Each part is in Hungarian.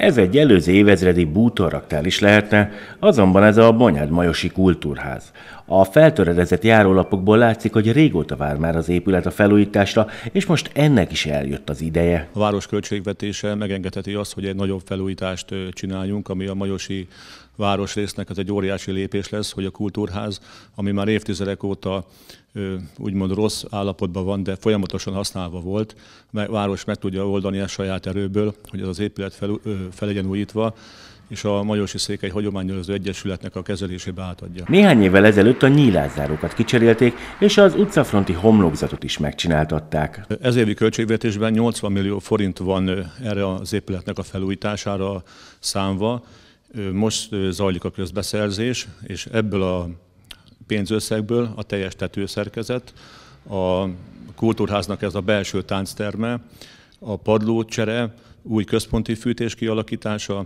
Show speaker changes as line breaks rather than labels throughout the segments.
Ez egy előző évezredi bútorraktár is lehetne, azonban ez a Bonyád Majosi Kultúrház. A feltöredezett járólapokból látszik, hogy régóta vár már az épület a felújításra, és most ennek is eljött az ideje.
A város költségvetése megengedheti azt, hogy egy nagyobb felújítást csináljunk, ami a Majosi városrésznek ez egy óriási lépés lesz, hogy a kultúrház, ami már évtizedek óta úgymond rossz állapotban van, de folyamatosan használva volt, mert város meg tudja oldani a saját erőből, hogy ez az épület fel, fel legyen újítva, és a Majosi Székely Hagyományőrző Egyesületnek a kezelésébe átadja.
Néhány évvel ezelőtt a nyílászárókat kicserélték, és az utcafronti homlokzatot is megcsináltatták.
Ez évi költségvetésben 80 millió forint van erre az épületnek a felújítására számva, most zajlik a közbeszerzés, és ebből a pénzösszegből a teljes tetőszerkezet, a kultúrháznak ez a belső táncterme, a padlócsere, új központi fűtés kialakítása,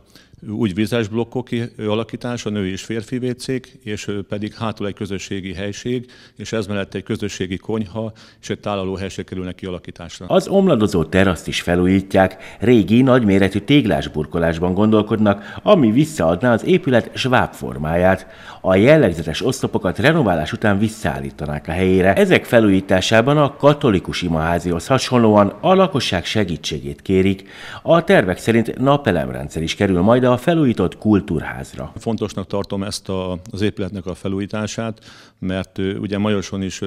új vizes blokkok kialakítása, női és férfi vécék, és pedig hátul egy közösségi helység, és ez mellett egy közösségi konyha és egy tálaló helység kerülnek kialakításra. Az
omladozó teraszt is felújítják, régi nagyméretű téglás burkolásban gondolkodnak, ami visszaadná az épület sváb formáját. A jellegzetes oszlopokat renoválás után visszaállítanák a helyére. Ezek felújításában a katolikus imaházihoz hasonlóan a lakosság segítségét kérik. A tervek szerint napelemrendszer is kerül majd a
felújított kultúrházra. Fontosnak tartom ezt a, az épületnek a felújítását, mert ugye Majoson is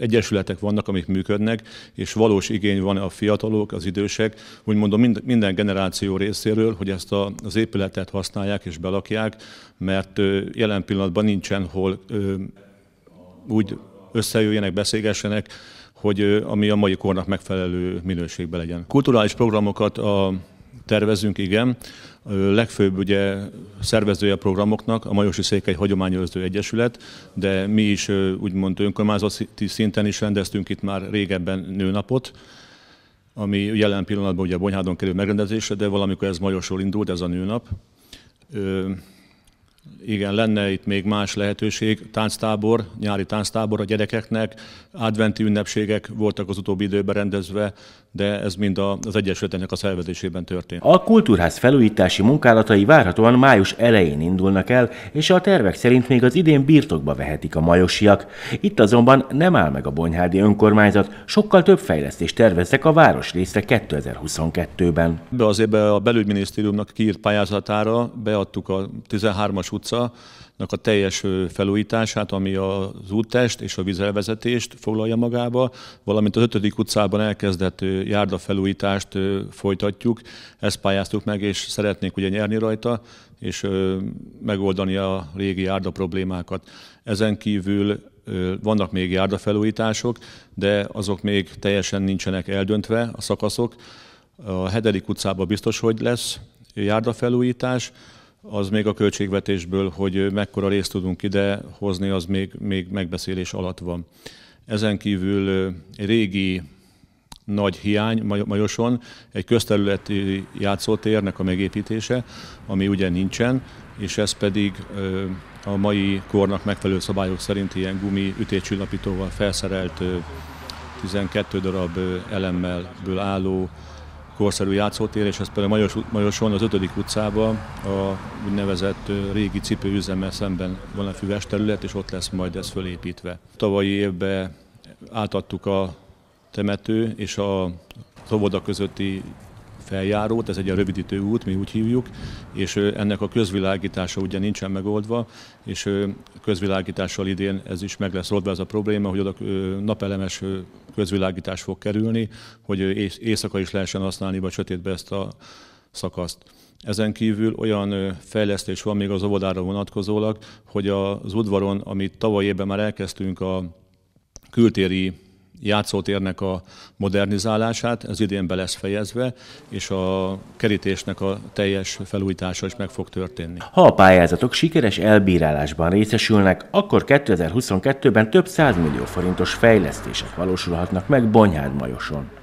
egyesületek vannak, amik működnek, és valós igény van a fiatalok, az idősek, úgy mondom minden generáció részéről, hogy ezt a, az épületet használják és belakják, mert jelen pillanatban nincsen hol úgy összejöjjenek, beszélgessenek, hogy ami a mai kornak megfelelő minőségben legyen. Kulturális programokat a tervezünk, igen. A legfőbb ugye szervezője a programoknak a Majosi Székely Hagyományőrző Egyesület, de mi is úgymond önkormányzati szinten is rendeztünk itt már régebben nőnapot, ami jelen pillanatban ugye Bonyhádon kerül megrendezésre, de valamikor ez Majosról indult, ez a nőnap. Igen, lenne itt még más lehetőség. Tánctábor, nyári tánctábor a gyerekeknek, adventi ünnepségek voltak az utóbbi időben rendezve, de ez mind az Egyesületenek a szervezésében történt.
A kultúrház felújítási munkálatai várhatóan május elején indulnak el, és a tervek szerint még az idén birtokba vehetik a majosiak. Itt azonban nem áll meg a Bonyhádi önkormányzat, sokkal több fejlesztést terveznek a város részre 2022-ben.
Be az be a belügyminisztériumnak kiírt pályázatára beadtuk a 13-as Tamás utca a teljes felújítását, ami az úttest és a vizelvezetést foglalja magába, valamint az 5. utcában elkezdett járda felújítást folytatjuk, ezt pályáztuk meg, és szeretnénk ugye nyerni rajta, és megoldani a régi járda problémákat. Ezen kívül vannak még járdafelújítások, de azok még teljesen nincsenek eldöntve a szakaszok. A hetedik utcában biztos, hogy lesz járdafelújítás, az még a költségvetésből, hogy mekkora részt tudunk ide hozni, az még, még megbeszélés alatt van. Ezen kívül régi nagy hiány Majoson, egy közterületi játszótérnek a megépítése, ami ugye nincsen, és ez pedig a mai kornak megfelelő szabályok szerint ilyen gumi ütécsillapítóval felszerelt 12 darab elemmel álló korszerű játszótér, és ez például Majos, az 5. utcában a úgynevezett régi cipőüzemmel szemben van a füves terület, és ott lesz majd ez fölépítve. Tavalyi évben átadtuk a temető és a szoboda közötti feljárót, ez egy a rövidítő út, mi úgy hívjuk, és ennek a közvilágítása ugye nincsen megoldva, és közvilágítással idén ez is meg lesz oldva ez a probléma, hogy oda napelemes közvilágítás fog kerülni, hogy éjszaka is lehessen használni, vagy sötétbe ezt a szakaszt. Ezen kívül olyan fejlesztés van még az óvodára vonatkozólag, hogy az udvaron, amit tavaly évben már elkezdtünk a kültéri játszótérnek a modernizálását, ez idén be lesz fejezve, és a kerítésnek a teljes felújítása is meg fog történni.
Ha a pályázatok sikeres elbírálásban részesülnek, akkor 2022-ben több 100 millió forintos fejlesztések valósulhatnak meg Bonyhád Majoson.